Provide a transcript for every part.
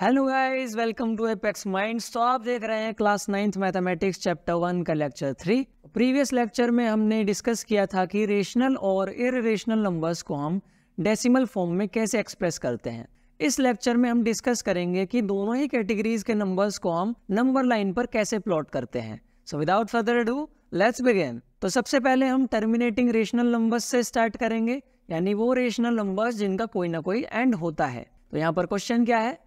Hello guys welcome to Apex Minds तो आप देख रहे हैं class ninth mathematics chapter one का लेक्चर थ्री प्रीवियस लेक्चर में हमने डिस्कस किया था कि रेशनल और इरेशनल नंबर्स को हम डेसिमल फॉर्म में कैसे एक्सप्रेस करते हैं इस लेक्चर में हम डिस्कस करेंगे कि दोनों ही कैटेगरीज के नंबर्स को हम नंबर लाइन पर कैसे प्लॉट करते हैं so without further do let's begin तो सबसे पहले हम टर्मिनेटिंग रेशनल नंबर्स से स्टार्ट करेंगे यानी वो रेशनल नंबर्स जिनका कोई ना कोई एंड होता है तो यहाँ पर क्वेश्चन क्या है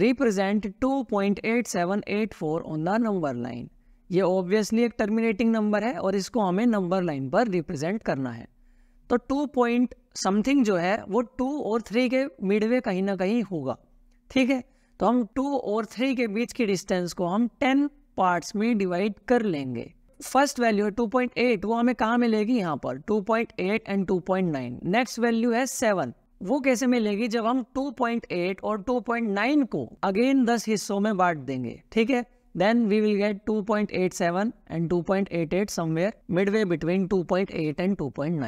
represent 2.8784 on the number line ये ऑब्वियसली एक टर्मिनेटिंग नंबर है और इसको हमें नंबर लाइन पर रिप्रेजेंट करना है तो टू पॉइंट समथिंग जो है वो टू और थ्री के मिडवे कहीं ना कहीं होगा ठीक है तो हम टू और थ्री के बीच की डिस्टेंस को हम टेन पार्ट्स में डिवाइड कर लेंगे फर्स्ट वैल्यू है एट वो हमें कहाँ मिलेगी यहाँ पर two point eight and two point nine next value है सेवन वो कैसे मिलेगी जब हम 2.8 और 2.9 को अगेन 10 हिस्सों में बांट देंगे ठीक है then we will get 2.87 and 2.88 point somewhere midway between 2.8 and 2.9.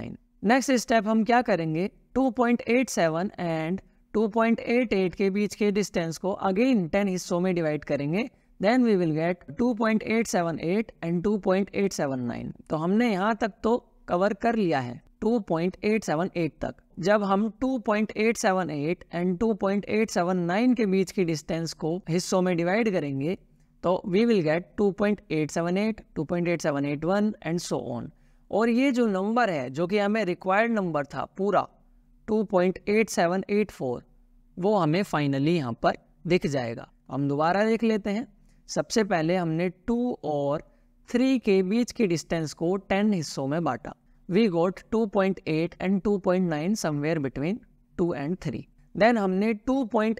Next step हम क्या करेंगे 2.87 एंड 2.88 के बीच के डिस्टेंस को अगेन 10 हिस्सों में डिवाइड करेंगे then we will get 2.878 and 2.879 तो हमने यहाँ तक तो कवर कर लिया है 2.878 तक जब हम 2.878 एंड 2.879 के बीच की डिस्टेंस को हिस्सों में डिवाइड करेंगे तो we will get 2.878, 2.8781 and so on और ये जो नंबर है जो कि हमें रिक्वायर्ड नंबर था पूरा 2.8784 वो हमें फाइनली यहाँ पर दिख जाएगा हम दोबारा देख लेते हैं सबसे पहले हमने टू और थ्री के बीच की डिस्टेंस को टेन हिस्सों में बांटा we got 2.8 and 2.9 somewhere between 2 and 3 then हमने 2.8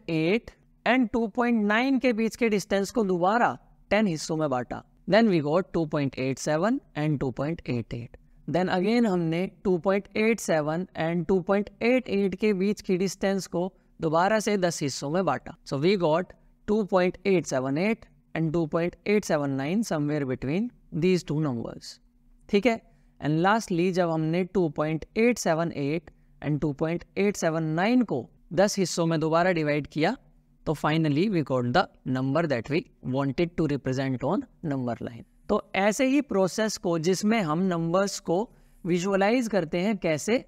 एंड 2.9 के बीच के डिस्टेंस को दोबारा 10 हिस्सों में बांटा then we got 2.87 and 2.88 then again हमने 2.87 एंड 2.88 के बीच की डिस्टेंस को दोबारा से 10 हिस्सों में बांटा so we got 2.878 and 2.879 somewhere between these two numbers ठीक है एंड लास्टली जब हमने 2.878 एंड 2.879 को 10 हिस्सों में दोबारा डिवाइड किया तो finally we got the number that we wanted to represent on number line तो ऐसे ही प्रोसेस को जिसमें हम नंबर्स को विजुअलाइज करते हैं कैसे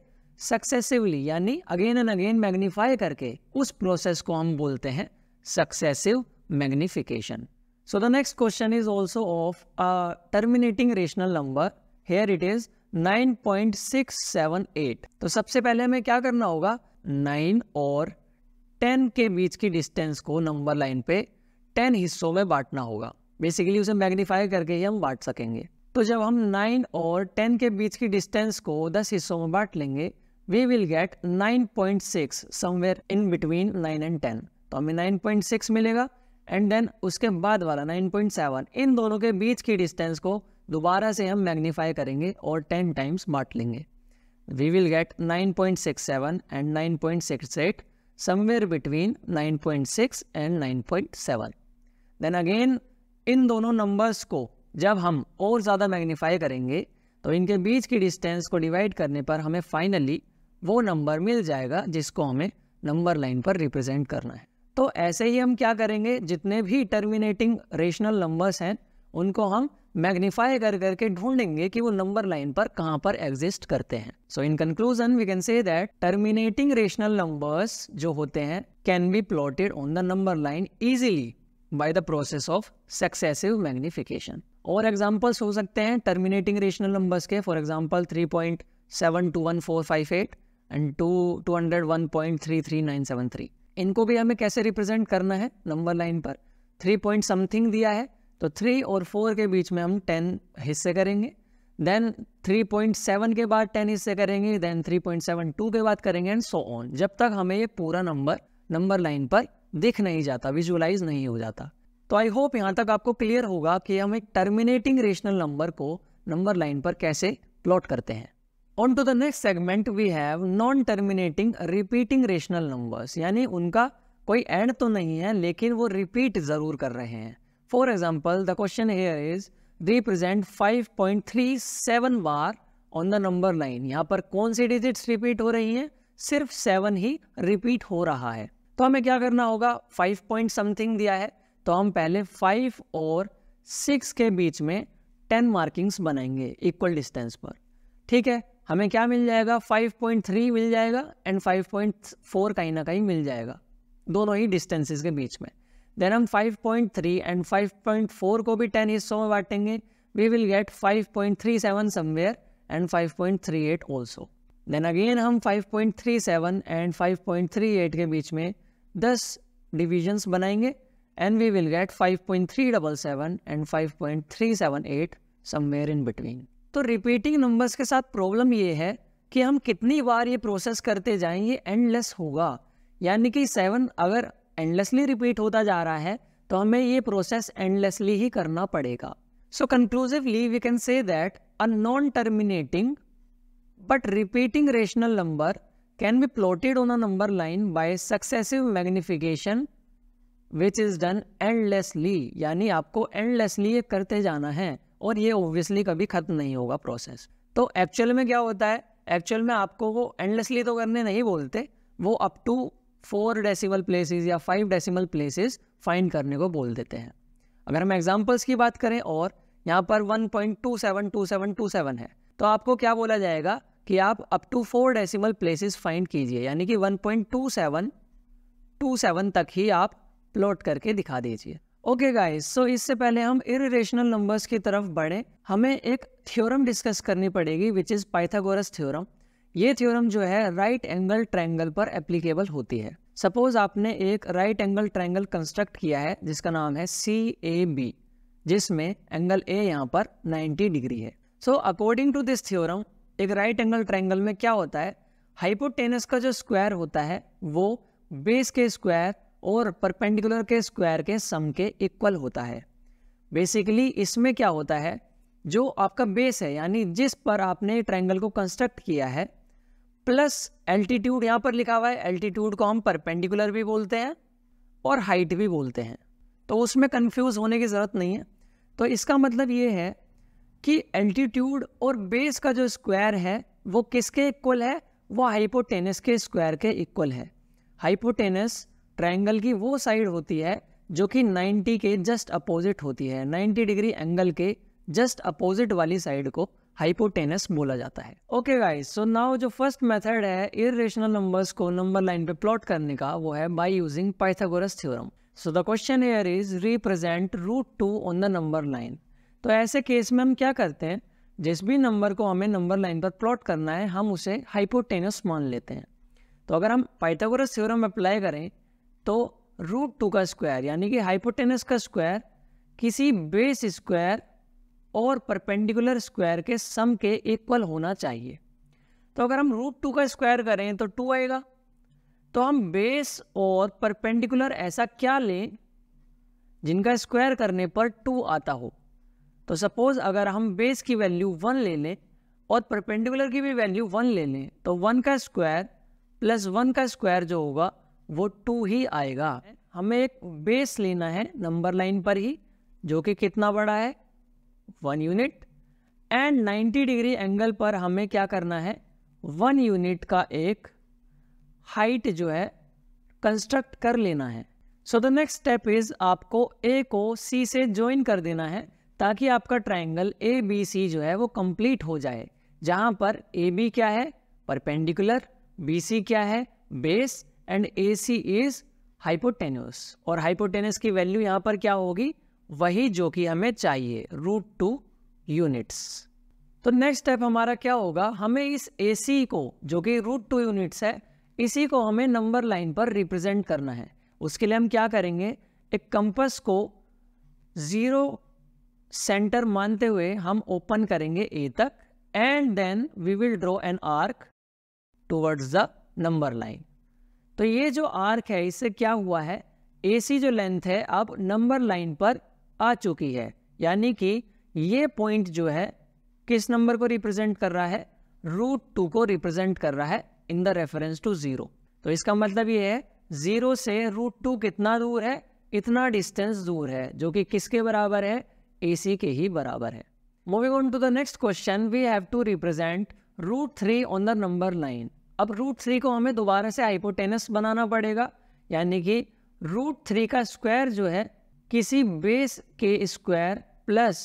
सक्सेसिवली यानी अगेन एंड अगेन मैग्नीफाई करके उस प्रोसेस को हम बोलते हैं successive magnification so the next question is also of terminating rational number here it is 9.678 तो सबसे पहले हमें क्या करना होगा 9 और 10 के बीच की डिस्टेंस को नंबर लाइन पे 10 हिस्सों में बांटना होगा बेसिकली उसे मैग्नीफाई करके ही हम बांट सकेंगे तो जब हम 9 और 10 के बीच की डिस्टेंस को 10 हिस्सों में बांट लेंगे we will get 9.6 point somewhere in between 9 and 10 तो हमें 9.6 मिलेगा एंड देन उसके बाद वाला 9.7 इन दोनों के बीच की डिस्टेंस को दोबारा से हम मैग्नीफाई करेंगे और टेन टाइम्स बांट लेंगे we will get 9.67 and 9.68 somewhere and 9.6 point 9.7 then again इन दोनों नंबर्स को जब हम और ज़्यादा मैग्नीफाई करेंगे तो इनके बीच की डिस्टेंस को डिवाइड करने पर हमें फाइनली वो नंबर मिल जाएगा जिसको हमें नंबर लाइन पर रिप्रेजेंट करना है तो ऐसे ही हम क्या करेंगे जितने भी टर्मिनेटिंग रेशनल नंबर्स हैं उनको हम मैग्नीफाई कर करके ढूंढेंगे कि वो नंबर लाइन पर कहाँ पर एग्जिस्ट करते हैं so in conclusion we can say that terminating rational numbers जो होते हैं can be plotted on the number line easily by the process of successive magnification और एग्जाम्पल्स हो सकते हैं टर्मिनेटिंग रेशनल नंबर्स के for example three point seven two one four five eight and two two hundred one point three three nine seven three इनको भी हमें कैसे represent करना है नंबर लाइन पर थ्री पॉइंट समथिंग दिया है तो थ्री और फोर के बीच में हम टेन हिस्से करेंगे देन 3.7 के बाद 10 हिस्से करेंगे देन 3.72 के बाद करेंगे एंड सो ऑन जब तक हमें ये पूरा नंबर नंबर लाइन पर दिख नहीं जाता विजुअलाइज नहीं हो जाता तो आई होप यहाँ तक आपको क्लियर होगा कि हम एक टर्मिनेटिंग रेशनल नंबर को नंबर लाइन पर कैसे प्लॉट करते हैं on to the next segment we have non terminating repeating rational numbers यानी उनका कोई एंड तो नहीं है लेकिन वो रिपीट ज़रूर कर रहे हैं the question here is represent is point three seven bar on the number line यहाँ पर कौन सी डिजिट्स रिपीट हो रही हैं सिर्फ सेवन ही रिपीट हो रहा है तो हमें क्या करना होगा फाइव पॉइंट समथिंग दिया है तो हम पहले फाइव और सिक्स के बीच में टेन मार्किंग्स बनाएंगे इक्वल डिस्टेंस पर ठीक है हमें क्या मिल जाएगा 5.3 मिल जाएगा एंड 5.4 कहीं ना कहीं मिल जाएगा दोनों ही डिस्टेंसेस के बीच में देन हम 5.3 एंड 5.4 को भी 10 हिस्सों में बांटेंगे we will get 5.37 point somewhere and 5.38 also then again हम 5.37 एंड 5.38 के बीच में 10 डिविजन्स बनाएंगे and we will get 5.377 and 5.378 somewhere in between तो रिपीटिंग नंबर्स के साथ प्रॉब्लम ये है कि हम कितनी बार ये प्रोसेस करते जाएं ये एंडलेस होगा यानी कि सेवन अगर एंडलेसली रिपीट होता जा रहा है तो हमें ये प्रोसेस एंडलेसली ही करना पड़ेगा so conclusively we can say that a non terminating but repeating rational number can be plotted on a number line by successive magnification which is done endlessly यानी आपको एंडलेसली ये करते जाना है और ये ऑब्वियसली कभी खत्म नहीं होगा प्रोसेस तो एक्चुअल में क्या होता है एक्चुअल में आपको वो एंडलेसली तो करने नहीं बोलते वो up to four decimal places या फाइव डेसिमल प्लेसेस फाइंड करने को बोल देते हैं अगर हम एग्जांपल्स की बात करें और यहाँ पर 1.272727 है तो आपको क्या बोला जाएगा कि आप up to four decimal places find कीजिए यानी कि 1.2727 तक ही आप प्लॉट करके दिखा दीजिए ओके गाइस सो इससे पहले हम इरेशनल नंबर्स की तरफ बढ़ें हमें एक थ्योरम डिस्कस करनी पड़ेगी विच इज़ पाइथागोरस थ्योरम ये थ्योरम जो है राइट एंगल ट्रायंगल पर एप्लीकेबल होती है सपोज आपने एक राइट एंगल ट्रायंगल कंस्ट्रक्ट किया है जिसका नाम है सी ए बी जिसमें एंगल ए यहाँ पर 90 डिग्री है so according to this theorem एक राइट एंगल ट्रायंगल में क्या होता है हाइपोटेनस का जो स्क्वायर होता है वो बेस के स्क्वायर और परपेंडिकुलर के स्क्वायर के सम के इक्वल होता है बेसिकली इसमें क्या होता है जो आपका बेस है यानी जिस पर आपने ट्रायंगल को कंस्ट्रक्ट किया है प्लस एल्टीट्यूड यहाँ पर लिखा हुआ है एल्टीट्यूड को हम परपेंडिकुलर भी बोलते हैं और हाइट भी बोलते हैं तो उसमें कन्फ्यूज़ होने की ज़रूरत नहीं है तो इसका मतलब ये है कि एल्टीट्यूड और बेस का जो स्क्वायर है वो किसके इक्वल है वो हाइपोटेनस के स्क्वायर के इक्वल है हाइपोटेनस ट्रायंगल की वो साइड होती है जो कि 90 के जस्ट अपोजिट होती है 90 डिग्री एंगल के जस्ट अपोजिट वाली साइड को हाइपोटेनस बोला जाता है ओके गाइस सो नाउ जो फर्स्ट मेथड है इरेशनल नंबर्स को नंबर लाइन पे प्लॉट करने का वो है by using Pythagoras theorem so the question here is represent root two on the number line तो ऐसे केस में हम क्या करते हैं जिस भी नंबर को हमें नंबर लाइन पर प्लॉट करना है हम उसे हाइपोटेनस मान लेते हैं तो अगर हम पाइथागोरस थ्योरम अप्लाई करें तो रूट टू का स्क्वायर यानी कि हाइपोटेनस का स्क्वायर किसी बेस स्क्वायर और परपेंडिकुलर स्क्वायर के सम के इक्वल होना चाहिए तो अगर हम रूट टू का स्क्वायर करें तो टू आएगा तो हम बेस और परपेंडिकुलर ऐसा क्या लें जिनका स्क्वायर करने पर टू आता हो तो सपोज अगर हम बेस की वैल्यू वन ले लें और परपेंडिकुलर की भी वैल्यू वन ले लें तो वन का स्क्वायर प्लस वन का स्क्वायर जो होगा वो टू ही आएगा हमें एक बेस लेना है नंबर लाइन पर ही जो कि कितना बड़ा है one unit and 90 degree angle पर हमें क्या करना है वन यूनिट का एक हाइट जो है कंस्ट्रक्ट कर लेना है so the next step is आपको ए को सी से ज्वाइन कर देना है ताकि आपका ट्राइंगल ए बी सी जो है वो कंप्लीट हो जाए जहाँ पर ए बी क्या है परपेंडिकुलर बी सी क्या है base and A C is hypotenuse और हाइपोटेनस की वैल्यू यहाँ पर क्या होगी वही जो कि हमें चाहिए रूट टू यूनिट्स तो नेक्स्ट स्टेप हमारा क्या होगा हमें इस ए को जो कि रूट टू यूनिट्स है इसी को हमें नंबर लाइन पर रिप्रेजेंट करना है उसके लिए हम क्या करेंगे एक कंपस को ज़ीरो सेंटर मानते हुए हम ओपन करेंगे ए तक and then we will draw an arc towards the number line तो ये जो आर्क है इससे क्या हुआ है ए जो लेंथ है अब नंबर लाइन पर आ चुकी है यानी कि ये पॉइंट जो है किस नंबर को रिप्रेजेंट कर रहा है रूट टू को रिप्रेजेंट कर रहा है in the reference to zero तो इसका मतलब ये है जीरो से रूट टू कितना दूर है इतना डिस्टेंस दूर है जो कि किसके बराबर है ए के ही बराबर है moving on to the next question we have to represent root three on the number line अब रूट थ्री को हमें दोबारा से हाइपोटेनस बनाना पड़ेगा यानी कि रूट थ्री का स्क्वायर जो है किसी बेस के स्क्वायर प्लस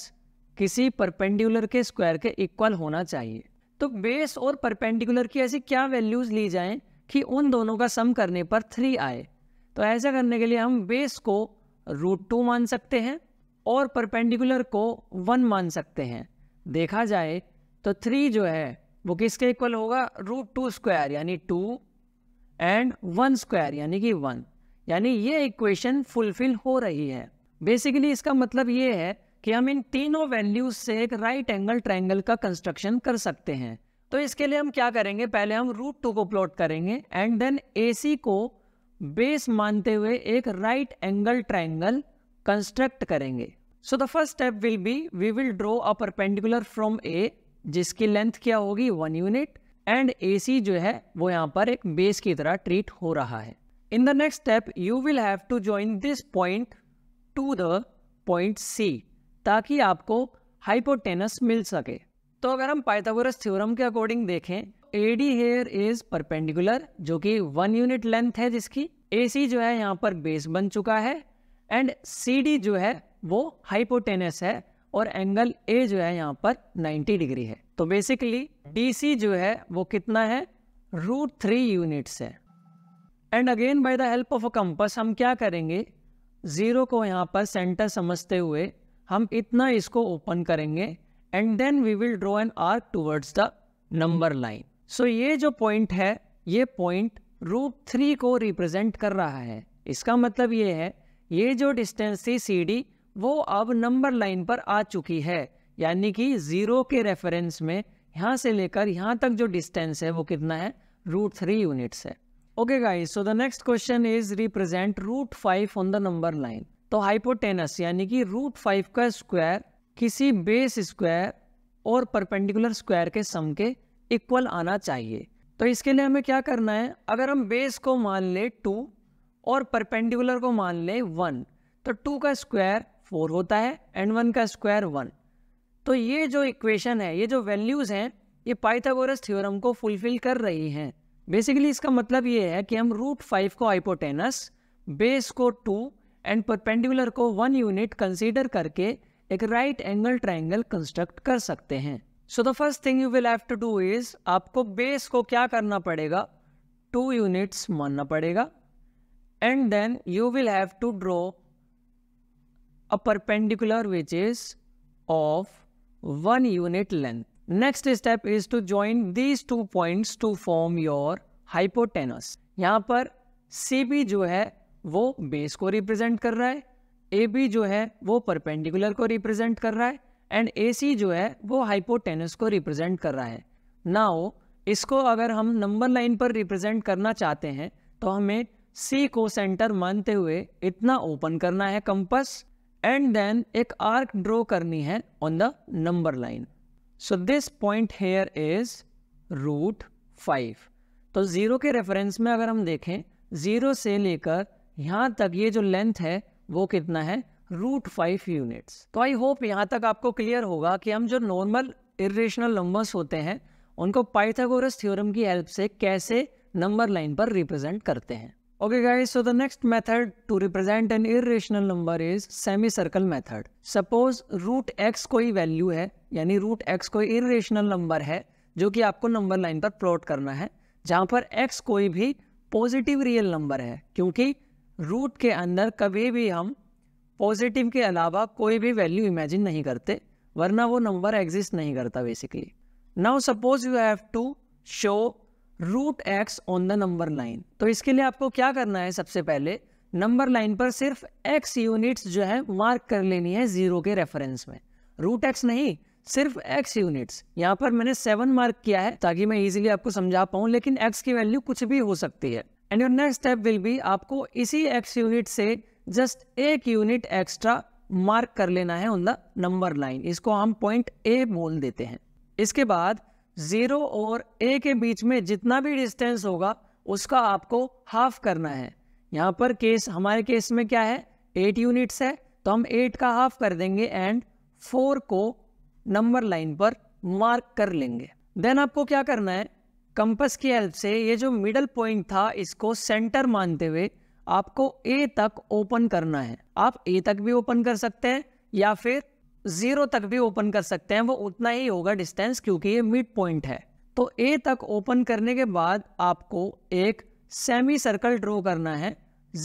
किसी परपेंडिकुलर के स्क्वायर के इक्वल होना चाहिए तो बेस और परपेंडिकुलर की ऐसी क्या वैल्यूज ली जाएं कि उन दोनों का सम करने पर थ्री आए तो ऐसा करने के लिए हम बेस को रूट टू मान सकते हैं और परपेंडिकुलर को वन मान सकते हैं देखा जाए तो थ्री जो है वो किसके इक्वल होगा रूट टू स्क्वायर यानी टू एंड वन स्क्वायर यानी कि वन यानी ये इक्वेशन फुलफिल हो रही है बेसिकली इसका मतलब ये है कि हम इन तीनों वैल्यूज से एक राइट एंगल ट्राइंगल का कंस्ट्रक्शन कर सकते हैं तो इसके लिए हम क्या करेंगे पहले हम रूट टू को प्लॉट करेंगे एंड देन ए को बेस मानते हुए एक राइट एंगल ट्राइंगल कंस्ट्रक्ट करेंगे so the first step will be we will draw a perpendicular from A जिसकी लेंथ क्या होगी वन यूनिट एंड ए जो है वो यहाँ पर एक बेस की तरह ट्रीट हो रहा है In the next step, you will have to join this point to the point C ताकि आपको हाइपोटेनस मिल सके तो अगर हम पाइथागोरस थ्योरम के अकॉर्डिंग देखें A D here is perpendicular जो कि वन यूनिट लेंथ है जिसकी ए सी जो है यहाँ पर बेस बन चुका है एंड सी डी जो है वो हाइपोटेनस है और एंगल ए जो है यहाँ पर 90 डिग्री है तो बेसिकली डी सी जो है वो कितना है रूट थ्री यूनिट्स है and again by the help of a compass हम क्या करेंगे ज़ीरो को यहाँ पर सेंटर समझते हुए हम इतना इसको ओपन करेंगे and then we will draw an arc towards the number line so ये जो पॉइंट है ये पॉइंट रूप थ्री को रिप्रेजेंट कर रहा है इसका मतलब ये है ये जो डिस्टेंस थी सी डी वो अब नंबर लाइन पर आ चुकी है यानी कि ज़ीरो के रेफरेंस में यहाँ से लेकर यहाँ तक जो डिस्टेंस है वो कितना है रूट थ्री यूनिट्स है okay guys so the next question is represent root five on the number line तो हाइपोटेनस यानी कि रूट फाइव का स्क्वायर किसी बेस स्क्वायर और परपेंडिकुलर स्क्वायर के सम के इक्वल आना चाहिए तो इसके लिए हमें क्या करना है अगर हम बेस को मान ले टू और परपेंडिकुलर को मान ले वन तो टू का स्क्वायर फोर होता है एंड वन का स्क्वायर वन तो ये जो इक्वेशन है ये जो वैल्यूज़ हैं ये पाइथागोरस थ्योरम को फुलफिल कर रही हैं बेसिकली इसका मतलब ये है कि हम रूट फाइव को आइपोटेनस बेस को टू एंड परपेंडिकुलर को वन यूनिट कंसीडर करके एक राइट एंगल ट्राइंगल कंस्ट्रक्ट कर सकते हैं so the first thing you will have to do is आपको बेस को क्या करना पड़ेगा टू यूनिट्स मानना पड़ेगा and then you will have to draw a perpendicular which is of one unit length next step is to join these two points to form your hypotenuse यहाँ पर C B जो है वो base को represent कर रहा है A B जो है वो परपेंडिकुलर को रिप्रेजेंट कर रहा है एंड ए सी जो है वो हाइपोटेनस को रिप्रेजेंट कर रहा है नाओ इसको अगर हम नंबर लाइन पर रिप्रेजेंट करना चाहते हैं तो हमें सी को सेंटर मानते हुए इतना ओपन करना है कंपस एंड देन एक आर्क ड्रॉ करनी है on the number line so this point here is root five तो ज़ीरो के रेफरेंस में अगर हम देखें ज़ीरो से लेकर यहाँ तक ये जो लेंथ है वो कितना है रूट फाइव यूनिट्स तो आई होप यहाँ तक आपको क्लियर होगा कि हम जो नॉर्मल इरेशनल नंबर्स होते हैं उनको पाइथागोरस थ्योरम की हेल्प से कैसे नंबर लाइन पर रिप्रेजेंट करते हैं Okay guys, so the next method to represent an irrational number is semicircle method. Suppose root x कोई value है यानी root x कोई irrational number है जो कि आपको number line पर plot करना है जहाँ पर x कोई भी positive real number है क्योंकि root के अंदर कभी भी हम positive के अलावा कोई भी value imagine नहीं करते वरना वो number exist नहीं करता basically. Now suppose you have to show root x on the number line तो इसके लिए आपको क्या करना है सबसे पहले नंबर लाइन पर सिर्फ एक्स यूनिट्स जो है मार्क कर लेनी है जीरो के रेफरेंस में रूट एक्स नहीं सिर्फ एक्स यूनिट्स यहाँ पर मैंने सेवन मार्क किया है ताकि मैं इजीली आपको समझा पाऊँ लेकिन एक्स की वैल्यू कुछ भी हो सकती है and your next step will be आपको इसी एक्स यूनिट से जस्ट एक यूनिट एक्स्ट्रा मार्क कर लेना है ऑन द नंबर लाइन इसको हम पॉइंट ए बोल देते हैं इसके बाद ज़ीरो और ए के बीच में जितना भी डिस्टेंस होगा उसका आपको हाफ करना है यहाँ पर केस हमारे केस में क्या है एट यूनिट्स है तो हम एट का हाफ कर देंगे एंड फोर को नंबर लाइन पर मार्क कर लेंगे देन आपको क्या करना है कंपस की हेल्प से ये जो मिडल पॉइंट था इसको सेंटर मानते हुए आपको ए तक ओपन करना है आप ए तक भी ओपन कर सकते हैं या फिर ज़ीरो तक भी ओपन कर सकते हैं वो उतना ही होगा डिस्टेंस क्योंकि ये मिड पॉइंट है तो ए तक ओपन करने के बाद आपको एक सेमी सर्कल ड्रॉ करना है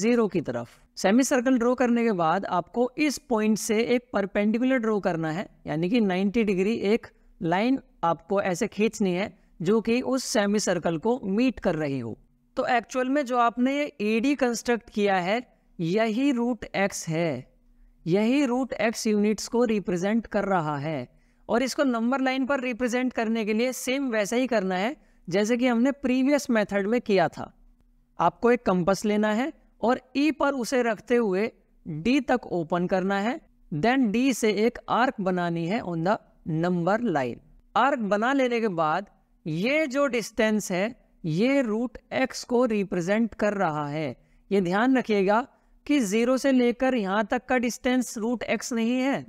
ज़ीरो की तरफ सेमी सर्कल ड्रॉ करने के बाद आपको इस पॉइंट से एक परपेंडिकुलर ड्रॉ करना है यानी कि 90 डिग्री एक लाइन आपको ऐसे खींचनी है जो कि उस सेमी सर्कल को मीट कर रही हो तो एक्चुअल में जो आपने ये ए डी कंस्ट्रक्ट किया है यही रूट एक्स है यही रूट एक्स यूनिट्स को रिप्रेजेंट कर रहा है और इसको नंबर लाइन पर रिप्रेजेंट करने के लिए सेम वैसा ही करना है जैसे कि हमने प्रीवियस मेथड में किया था आपको एक कंपस लेना है और ई e पर उसे रखते हुए डी तक ओपन करना है देन डी से एक आर्क बनानी है on the number line arc बना लेने के बाद ये जो डिस्टेंस है ये रूट एक्स को रिप्रेजेंट कर रहा है ये ध्यान रखिएगा कि जीरो से लेकर यहाँ तक का डिस्टेंस रूट एक्स नहीं है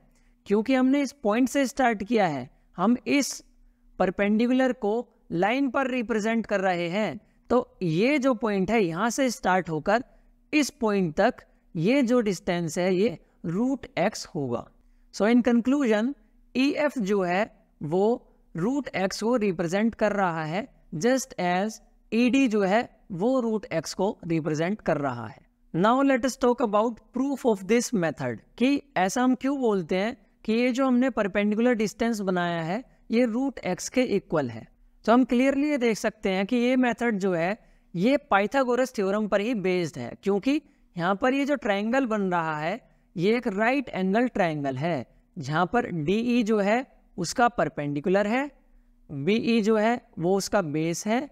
क्योंकि हमने इस पॉइंट से स्टार्ट किया है हम इस परपेंडिकुलर को लाइन पर रिप्रेजेंट कर रहे हैं तो ये जो पॉइंट है यहाँ से स्टार्ट होकर इस पॉइंट तक ये जो डिस्टेंस है ये रूट एक्स होगा सो इन कंक्लूजन ई एफ जो है वो रूट एक्स को रिप्रेजेंट कर रहा है जस्ट एज ई डी जो है वो रूट एक्स को रिप्रेजेंट कर रहा है now let's talk about proof of this method कि ऐसा हम क्यों बोलते हैं कि ये जो हमने परपेंडिकुलर डिस्टेंस बनाया है ये रूट एक्स के इक्वल है तो हम क्लियरली ये देख सकते हैं कि ये मेथड जो है ये पाइथागोरस थ्योरम पर ही बेस्ड है क्योंकि यहाँ पर ये जो ट्राइंगल बन रहा है ये एक राइट एंगल ट्राइंगल है जहाँ पर डी ई जो है उसका परपेंडिकुलर है बी ई जो है वो उसका बेस है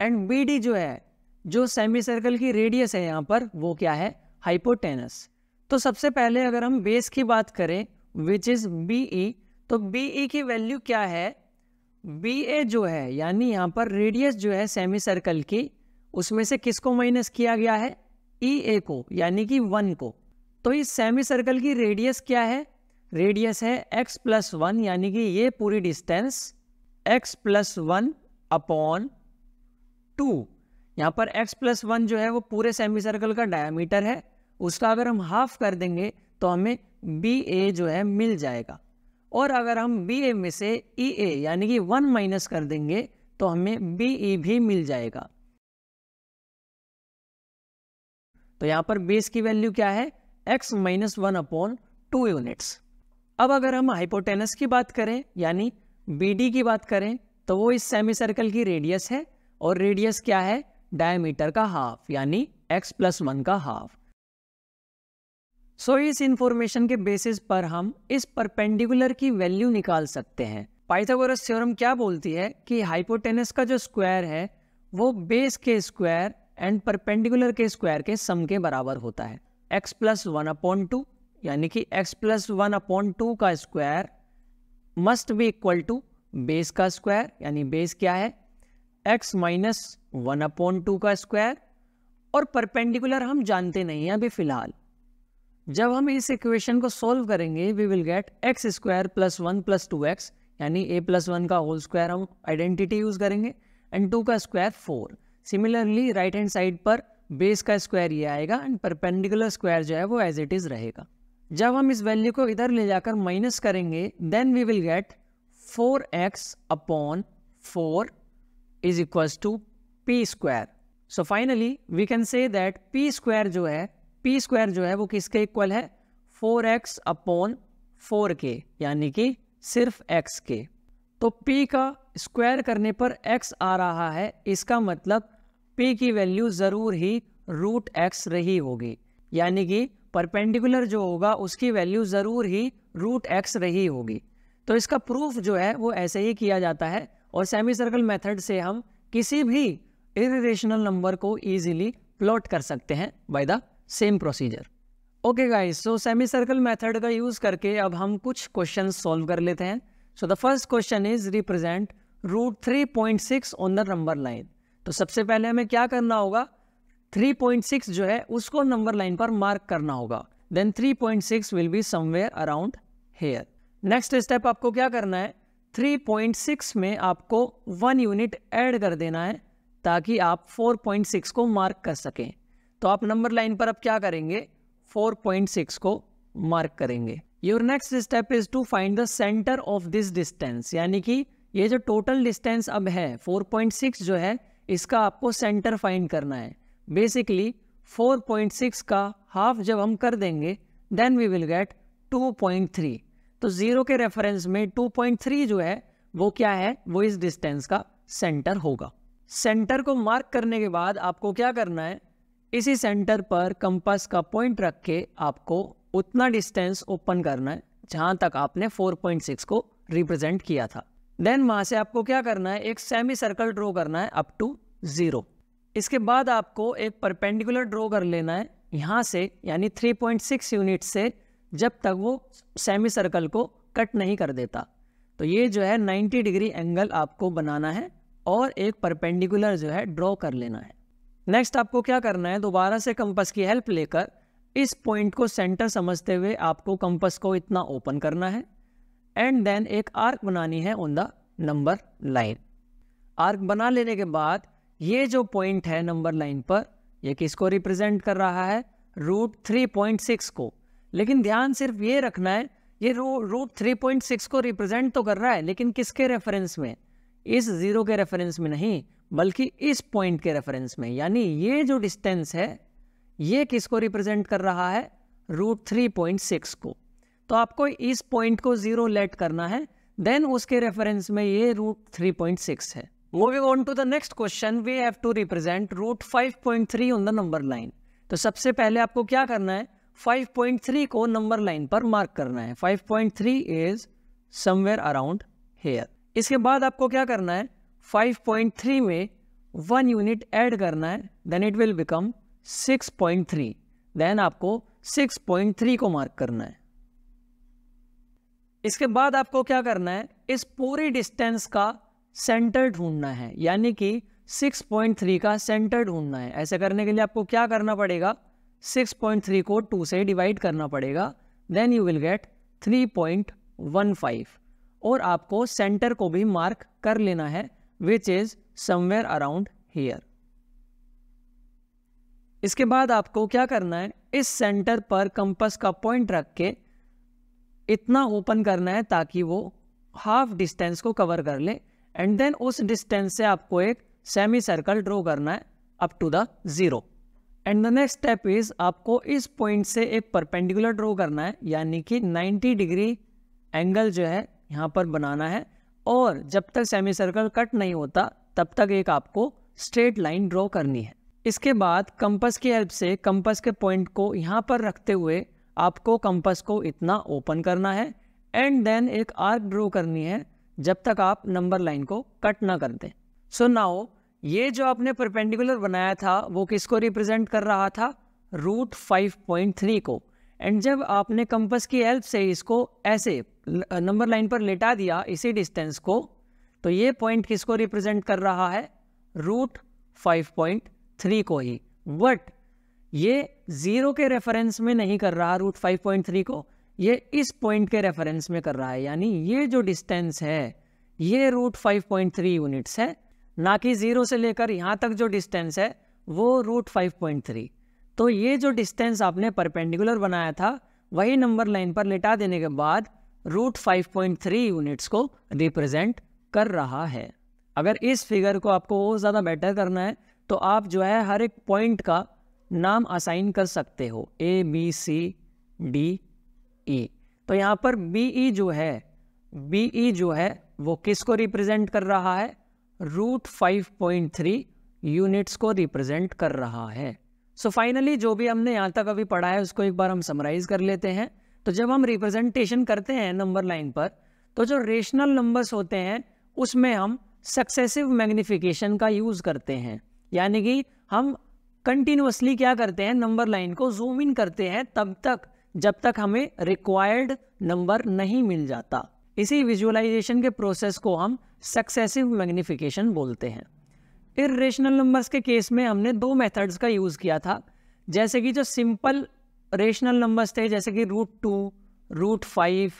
एंड बी डी जो है जो सेमी सर्कल की रेडियस है यहाँ पर वो क्या है हाइपोटेनस तो सबसे पहले अगर हम बेस की बात करें विच इज़ बी ई तो बी ई e की वैल्यू क्या है बी ए जो है यानी यहाँ पर रेडियस जो है सेमी सर्कल की उसमें से किसको माइनस किया गया है ई e ए को यानी कि वन को तो इस सेमी सर्कल की रेडियस क्या है रेडियस है एक्स प्लस वन यानी कि ये पूरी distance x plus one upon two यहाँ पर x प्लस वन जो है वो पूरे सेमी सर्कल का डायामीटर है उसका अगर हम हाफ कर देंगे तो हमें बी ए जो है मिल जाएगा और अगर हम बी ए में से ई e ए यानी कि वन माइनस कर देंगे तो हमें बी ई e भी मिल जाएगा तो यहाँ पर बेस की वैल्यू क्या है x minus one upon two units अब अगर हम हाइपोटेनस की बात करें यानी बी डी की बात करें तो वो इस सेमी सर्कल की रेडियस है और रेडियस क्या है डायमीटर का हाफ यानी x प्लस वन का हाफ सो so, इस इंफॉर्मेशन के बेसिस पर हम इस परपेंडिकुलर की वैल्यू निकाल सकते हैं पाइथागोरस थ्योरम क्या बोलती है कि हाइपोटेनस का जो स्क्वायर है वो बेस के स्क्वायर एंड परपेंडिकुलर के स्क्वायर के सम के बराबर होता है x plus one upon two यानी कि x plus one upon two का square must be equal to base का स्क्वायर यानी बेस क्या है x minus one upon two का स्क्वायर और परपेंडिकुलर हम जानते नहीं हैं अभी फिलहाल जब हम इस इक्वेशन को सॉल्व करेंगे we will get x square plus one plus two x यानी ए प्लस वन का होल स्क्वायर हम आइडेंटिटी यूज करेंगे एंड टू का square four similarly right hand side पर बेस का स्क्वायर ये आएगा एंड परपेंडिकुलर स्क्वायर जो है वो एज इट इज रहेगा जब हम इस वैल्यू को इधर ले जाकर माइनस करेंगे then we will get four x upon four is equals to P square so finally we can say that P square जो है पी स्क्वायर जो है वो किसके इक्वल है फोर एक्स अपॉन फोर के यानी कि सिर्फ एक्स के तो पी का स्क्वायर करने पर एक्स आ रहा है इसका मतलब पी की वैल्यू ज़रूर ही रूट एक्स रही होगी यानी कि परपेंडिकुलर जो होगा उसकी वैल्यू ज़रूर ही रूट एक्स रही होगी तो इसका प्रूफ जो है वो ऐसे ही किया जाता है और सेमी सर्कल मेथड से हम किसी भी इरेशनल नंबर को ईजिली प्लॉट कर सकते हैं by the same procedure okay guys so semi circle method का यूज़ करके अब हम कुछ क्वेश्चन सॉल्व कर लेते हैं so the first question is represent root three point six on the number line तो सबसे पहले हमें क्या करना होगा 3.6 जो है उसको नंबर लाइन पर मार्क करना होगा then 3.6 will be somewhere around here next step आपको क्या करना है 3.6 में आपको वन यूनिट ऐड कर देना है ताकि आप 4.6 को मार्क कर सकें तो आप नंबर लाइन पर अब क्या करेंगे 4.6 को मार्क करेंगे your next step is to find the centre of this distance यानी कि ये जो टोटल डिस्टेंस अब है 4.6 जो है इसका आपको सेंटर फाइंड करना है बेसिकली 4.6 का हाफ जब हम कर देंगे देन वी विल गेट 2.3 तो जीरो के रेफरेंस में 2.3 जो है वो क्या है वो इस डिस्टेंस का सेंटर होगा सेंटर को मार्क करने के बाद आपको क्या करना है इसी सेंटर पर कंपास का पॉइंट रख के आपको उतना डिस्टेंस ओपन करना है जहां तक आपने 4.6 को रिप्रेजेंट किया था देन वहां से आपको क्या करना है एक सेमी सर्कल ड्रॉ करना है अप टू जीरो इसके बाद आपको एक परपेंडिकुलर ड्रॉ कर लेना है यहां से यानी 3.6 यूनिट से जब तक वो सेमी सर्कल को कट नहीं कर देता तो ये जो है 90 डिग्री एंगल आपको बनाना है और एक परपेंडिकुलर जो है ड्रॉ कर लेना है नेक्स्ट आपको क्या करना है दोबारा से कंपस की हेल्प लेकर इस पॉइंट को सेंटर समझते हुए आपको कंपस को इतना ओपन करना है एंड देन एक आर्क बनानी है on the number line arc बना लेने के बाद ये जो पॉइंट है नंबर लाइन पर ये किसको रिप्रेजेंट कर रहा है रूट थ्री पॉइंट सिक्स को लेकिन ध्यान सिर्फ ये रखना है ये रो रूट थ्री पॉइंट सिक्स को रिप्रेजेंट तो कर रहा है लेकिन किसके रेफरेंस में इस ज़ीरो के रेफरेंस में नहीं बल्कि इस पॉइंट के रेफरेंस में यानी ये जो डिस्टेंस है ये किसको रिप्रेजेंट कर रहा है रूट थ्री पॉइंट सिक्स को तो आपको इस पॉइंट को ज़ीरो लेट करना है देन उसके रेफरेंस में ये रूट थ्री पॉइंट सिक्स है moving on to the next question we have to represent root five point three on the number line तो सबसे पहले आपको क्या करना है 5.3 को नंबर लाइन पर मार्क करना है 5.3 इज समवेयर अराउंड हेयर इसके बाद आपको क्या करना है 5.3 में वन यूनिट ऐड करना है then it will become 6.3 then आपको 6.3 को मार्क करना है इसके बाद आपको क्या करना है इस पूरी डिस्टेंस का सेंटर ढूंढना है यानी कि 6.3 का सेंटर ढूंढना है ऐसे करने के लिए आपको क्या करना पड़ेगा 6.3 को 2 से डिवाइड करना पड़ेगा देन यू विल गेट 3.15 और आपको सेंटर को भी मार्क कर लेना है which is somewhere around here इसके बाद आपको क्या करना है इस सेंटर पर कंपस का पॉइंट रख के इतना ओपन करना है ताकि वो हाफ डिस्टेंस को कवर कर ले एंड देन उस डिस्टेंस से आपको एक सेमी सर्कल ड्रॉ करना है up to the zero and the next step is आपको इस पॉइंट से एक परपेंडिकुलर ड्रॉ करना है यानी कि 90 डिग्री एंगल जो है यहाँ पर बनाना है और जब तक सेमी सर्कल कट नहीं होता तब तक एक आपको स्ट्रेट लाइन ड्रॉ करनी है इसके बाद कंपस की हेल्प से कंपस के पॉइंट को यहाँ पर रखते हुए आपको कंपस को इतना ओपन करना है एंड देन एक आर्क ड्रॉ करनी है जब तक आप नंबर लाइन को कट ना कर दें सो नाओ ये जो आपने परपेंडिकुलर बनाया था वो किसको रिप्रेजेंट कर रहा था रूट फाइव पॉइंट थ्री को एंड जब आपने कंपस की हेल्प से इसको ऐसे नंबर लाइन पर लेटा दिया इसी डिस्टेंस को तो ये पॉइंट किसको रिप्रेजेंट कर रहा है रूट फाइव पॉइंट थ्री को ही बट ये ज़ीरो के रेफरेंस में नहीं कर रहा रूट फाइव पॉइंट थ्री को ये इस पॉइंट के रेफरेंस में कर रहा है यानी ये जो डिस्टेंस है ये root five point three units है ना कि ज़ीरो से लेकर यहाँ तक जो डिस्टेंस है वो रूट फाइव पॉइंट थ्री तो ये जो डिस्टेंस आपने परपेंडिकुलर बनाया था वही नंबर लाइन पर लिटा देने के बाद root five point three units को रिप्रेजेंट कर रहा है अगर इस फिगर को आपको और ज़्यादा बेटर करना है तो आप जो है हर एक पॉइंट का नाम असाइन कर सकते हो A B C D E तो यहाँ पर बी ई e जो है बी ई e जो है वो किस को रिप्रेजेंट कर रहा है root five point three units को रिप्रेजेंट कर रहा है सो so फाइनली जो भी हमने यहाँ तक अभी पढ़ा है उसको एक बार हम समराइज कर लेते हैं तो जब हम रिप्रेजेंटेशन करते हैं नंबर लाइन पर तो जो रेशनल नंबर्स होते हैं उसमें हम सक्सेसिव मैग्निफिकेशन का यूज़ करते हैं यानी कि हम कंटिन्यूसली क्या करते हैं नंबर लाइन को जूम इन करते हैं तब तक जब तक हमें रिक्वायर्ड नंबर नहीं मिल जाता इसी विजुअलाइजेशन के प्रोसेस को हम सक्सेसिव मैग्निफिकेशन बोलते हैं इरेशनल नंबर्स के केस में हमने दो मेथड्स का यूज़ किया था जैसे कि जो सिंपल रेशनल नंबर्स थे जैसे कि root two root five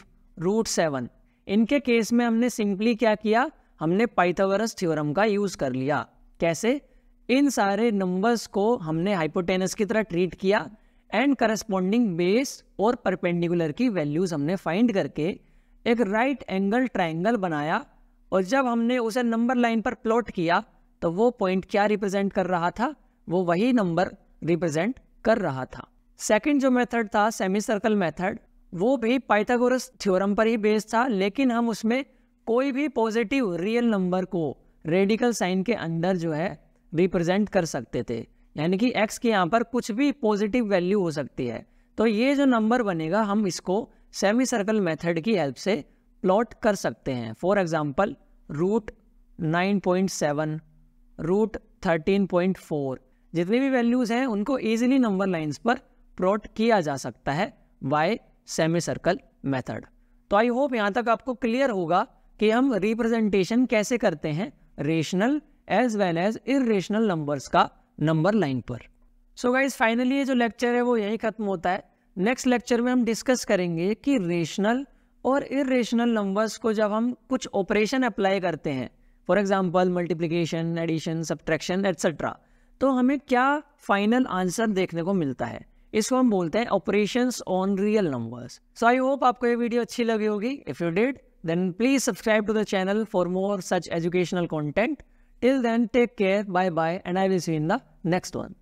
root seven इनके केस में हमने सिंपली क्या किया हमने पाइथावरस थ्योरम का यूज़ कर लिया कैसे इन सारे नंबर्स को हमने हाइपोटेनस की तरह ट्रीट किया एंड करस्पॉन्डिंग बेस और परपेंडिकुलर की वैल्यूज़ हमने फाइंड करके एक राइट एंगल ट्राइंगल बनाया और जब हमने उसे नंबर लाइन पर प्लॉट किया तो वो पॉइंट क्या रिप्रेजेंट कर रहा था वो वही नंबर रिप्रेजेंट कर रहा था सेकंड जो मेथड था सेमी सर्कल मेथड वो भी पाइथागोरस थ्योरम पर ही बेस्ड था लेकिन हम उसमें कोई भी पॉजिटिव रियल नंबर को रेडिकल साइन के अंदर जो है रिप्रेजेंट कर सकते थे यानी कि एक्स के यहाँ पर कुछ भी पॉजिटिव वैल्यू हो सकती है तो ये जो नंबर बनेगा हम इसको सेमी सर्कल मेथड की हेल्प से प्लॉट कर सकते हैं for example root nine point seven root thirteen point four जितने भी वैल्यूज़ हैं उनको ईजिली नंबर लाइन्स पर प्लॉट किया जा सकता है बाय सेमी सर्कल मेथड तो आई होप यहाँ तक आपको क्लियर होगा कि हम रिप्रेजेंटेशन कैसे करते हैं rational as well as irrational numbers का नंबर लाइन पर सो गाइज फाइनली ये जो लेक्चर है वो यही खत्म होता है नेक्स्ट लेक्चर में हम डिस्कस करेंगे कि रेशनल और इेशनल नंबर्स को जब हम कुछ ऑपरेशन अप्लाई करते हैं for example multiplication addition subtraction etcetera तो हमें क्या फाइनल आंसर देखने को मिलता है इसको हम बोलते हैं operation on real numbers so I hope आपको ये वीडियो अच्छी लगी होगी if you did then please subscribe to the channel for more such educational content till then take care bye bye and I will see in the next one